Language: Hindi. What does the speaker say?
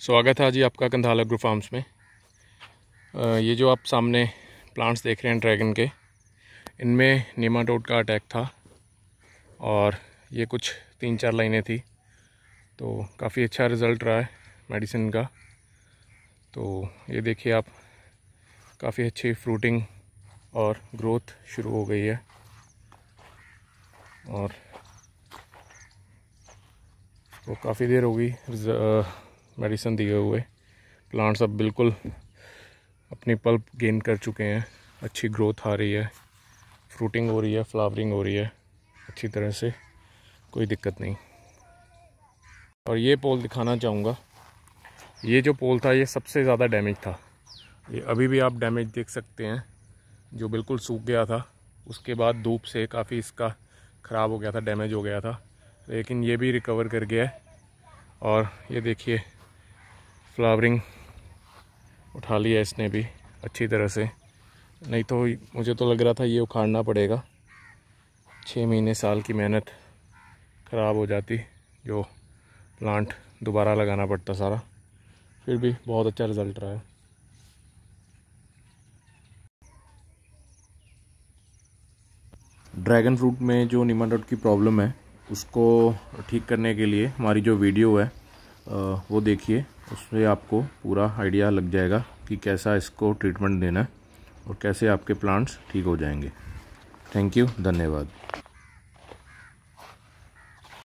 स्वागत है आज आपका कंधाला ग्रो फार्म्स में ये जो आप सामने प्लांट्स देख रहे हैं ड्रैगन के इनमें नेमाटोड का अटैक था और ये कुछ तीन चार लाइनें थी तो काफ़ी अच्छा रिज़ल्ट रहा है मेडिसिन का तो ये देखिए आप काफ़ी अच्छी फ्रूटिंग और ग्रोथ शुरू हो गई है और तो काफ़ी देर होगी मेडिसिन दिए हुए प्लांट्स अब बिल्कुल अपनी पल्प गेन कर चुके हैं अच्छी ग्रोथ आ रही है फ्रूटिंग हो रही है फ्लावरिंग हो रही है अच्छी तरह से कोई दिक्कत नहीं और ये पोल दिखाना चाहूँगा ये जो पोल था ये सबसे ज़्यादा डैमेज था ये अभी भी आप डैमेज देख सकते हैं जो बिल्कुल सूख गया था उसके बाद धूप से काफ़ी इसका ख़राब हो गया था डैमेज हो गया था लेकिन ये भी रिकवर कर गया है और ये देखिए फ्लावरिंग उठा लिया इसने भी अच्छी तरह से नहीं तो मुझे तो लग रहा था ये उखाड़ना पड़ेगा छः महीने साल की मेहनत ख़राब हो जाती जो प्लांट दोबारा लगाना पड़ता सारा फिर भी बहुत अच्छा रिज़ल्ट रहा है ड्रैगन फ्रूट में जो निमन रोड की प्रॉब्लम है उसको ठीक करने के लिए हमारी जो वीडियो है वो देखिए उससे आपको पूरा आइडिया लग जाएगा कि कैसा इसको ट्रीटमेंट देना है और कैसे आपके प्लांट्स ठीक हो जाएंगे थैंक यू धन्यवाद